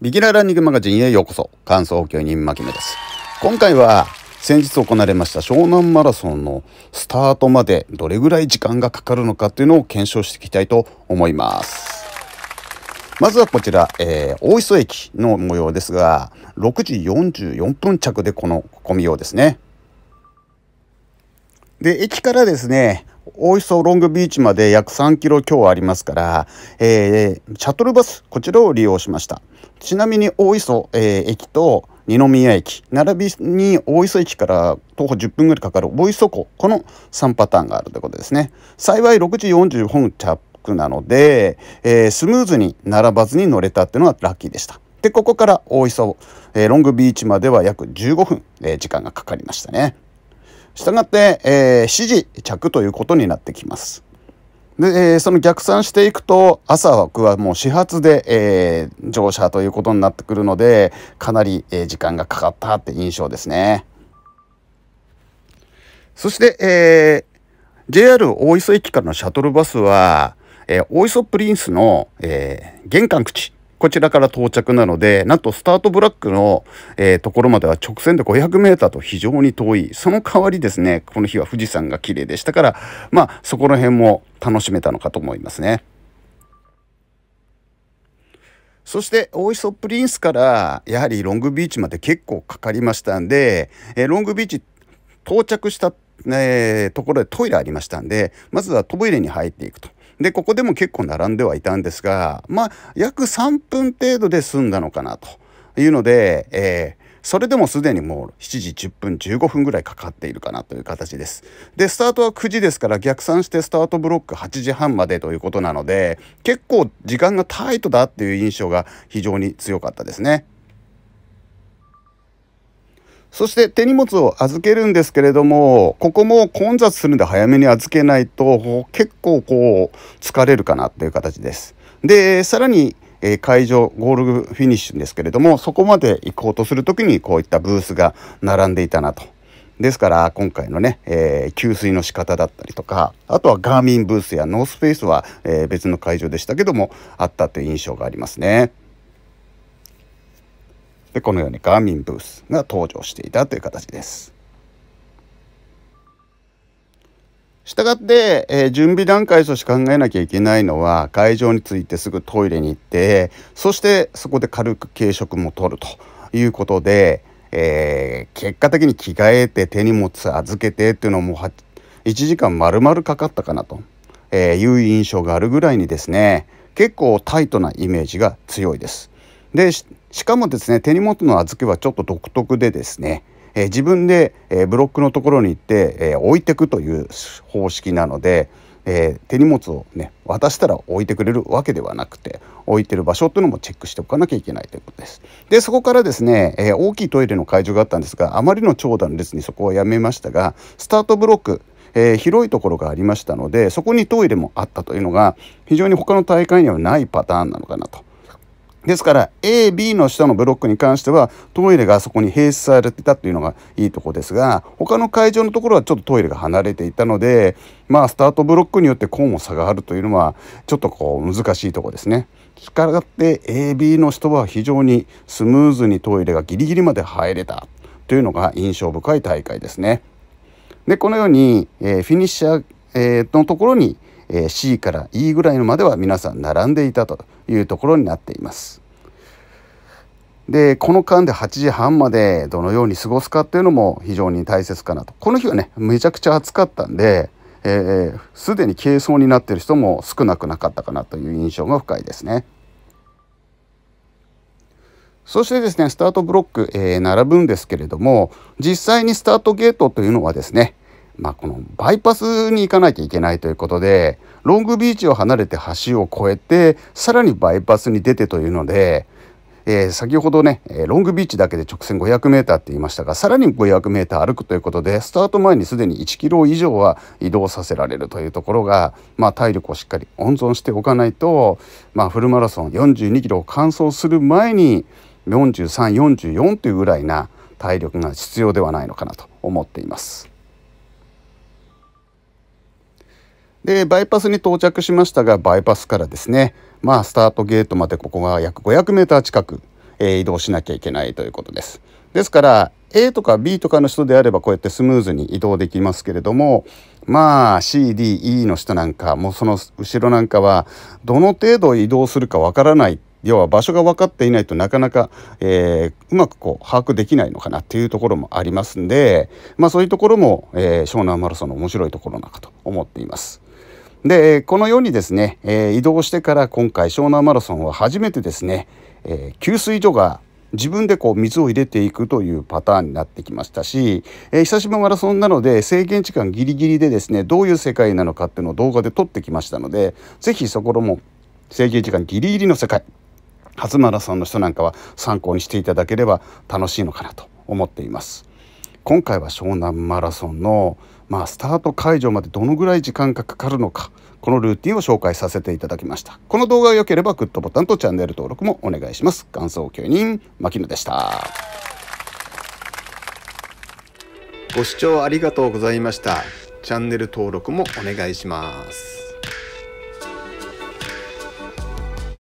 ビギナーランニングマガジンへようこそ感想教任牧目です今回は先日行われました湘南マラソンのスタートまでどれぐらい時間がかかるのかというのを検証していきたいと思いますまずはこちら、えー、大磯駅の模様ですが、6時44分着でこの混みうですね。で、駅からですね、大磯ロングビーチまで約3キロ強ありますから、えー、シャトルバス、こちらを利用しました。ちなみに大磯、えー、駅と二宮駅、並びに大磯駅から徒歩10分ぐらいかかる大磯湖、この3パターンがあるということですね。幸い6時45分クなので、えー、スムーズに並ばずに乗れたっていうのはラッキーでした。でここから大磯、えー、ロングビーチまでは約15分、えー、時間がかかりましたね。したがって、えー、指示着ということになってきます。で、えー、その逆算していくと朝枠はもう始発で、えー、乗車ということになってくるのでかなり、えー、時間がかかったって印象ですね。そして、えー、JR 大磯駅からのシャトルバスはえー、オイソプリンスの、えー、玄関口。こちらから到着なので、なんとスタートブラックの、えー、ところまでは直線で500メーターと非常に遠い。その代わりですね、この日は富士山が綺麗でしたから、まあそこら辺も楽しめたのかと思いますね。そして大磯プリンスからやはりロングビーチまで結構かかりましたんで、えー、ロングビーチ到着した、えー、ところでトイレありましたんでまずはトイレに入っていくと。で、ここでも結構並んではいたんですが、まあ、約3分程度で済んだのかなというので、えーそれでもすでにもう7時10分15分ぐらいかかっているかなという形です。で、スタートは9時ですから逆算してスタートブロック8時半までということなので、結構時間がタイトだっていう印象が非常に強かったですね。そして手荷物を預けるんですけれども、ここも混雑するんで早めに預けないと、結構こう、疲れるかなという形です。で、さらに、えー、会場、ゴールフィニッシュですけれども、そこまで行こうとするときに、こういったブースが並んでいたなと。ですから、今回のね、えー、給水の仕方だったりとか、あとはガーミンブースやノースペースは、えー、別の会場でしたけども、あったという印象がありますね。でこのようにガーミンブースが登場していたという形です。したがって、えー、準備段階として考えなきゃいけないのは会場に着いてすぐトイレに行ってそしてそこで軽く軽食もとるということで、えー、結果的に着替えて手荷物預けてっていうのも1時間丸々かかったかなと、えいう印象があるぐらいにですね結構タイトなイメージが強いです。でしかもですね手荷物の預けはちょっと独特でですね、えー、自分で、えー、ブロックのところに行って、えー、置いてくという方式なので、え手荷物をね渡したら置いてくれるわけではなくて置いてる場所というのもチェックしておかなきゃいけないということです。でそこからですね、え大きいトイレの会場があったんですがあまりの長蛇の列にそこはやめましたがスタートブロックえー、広いところがありましたのでそこにトイレもあったというのが非常に他の大会にはないパターンなのかなとですから AB の下のブロックに関してはトイレがあそこに併設されてたというのがいいとこですが他の会場のところはちょっとトイレが離れていたのでまあスタートブロックによってコーンを差があるというのはちょっとこう難しいとこですね。しかって AB の人は非常にスムーズにトイレがギリギリまで入れたというのが印象深い大会ですね。でこのように、えー、フィニッシャー、えー、のところにえ C から E ぐらいのまでは皆さん並んでいたというところになっています。でこの間で8時半までどのように過ごすかっていうのも非常に大切かなとこの日はねめちゃくちゃ暑かったんで、えー、すでに軽装になってる人も少なくなかったかなという印象が深いですね。そしてですねスタートブロック、えー、並ぶんですけれども実際にスタートゲートというのはですねまあ、このバイパスに行かなきゃいけないということでロングビーチを離れて橋を越えてさらにバイパスに出てというのでえー、先ほどね、ロングビーチだけで直線 500m って言いましたが、さらに 500m 歩くということで、スタート前にすでに1キロ以上は移動させられるというところが、まあ、体力をしっかり温存しておかないと、まあ、フルマラソン42キロを完走する前に、43、44というぐらいな体力が必要ではないのかなと思っています。で、バイパスに到着しましたが、バイパスからですね、まあ、スタートゲートまでここが約500 m 近く、えー、移動しなきゃいけないということです。ですから、A とか B とかの人であればこうやってスムーズに移動できますけれども、まあ CDE の人なんか、もうその後ろなんかは、どの程度移動するかわからない。要は場所が分かっていないとなかなか、えー、うまくこう把握できないのかなっていうところもありますんで、まあそういうところも、えー、湘南マラソンの面白いところなのかと思っています。でこのようにですね、え移動してから今回湘南マラソンは初めてですね、え給水所が自分でこう水を入れていくというパターンになってきましたし、えー、久しぶりのマラソンなので制限時間ギリギリでですねどういう世界なのかっていうのを動画で撮ってきましたのでぜひそこらも制限時間ギリギリの世界初マラソンの人なんかは参考にしていただければ楽しいのかなと思っています。今回は湘南マラソンの、まあ、スタート会場までどのぐらい時間がかかるのかこのルーティンを紹介させていただきましたこの動画が良ければグッドボタンとチャンネル登録もお願いします感想芸人牧野でしたご視聴ありがとうございましたチャンネル登録もお願いします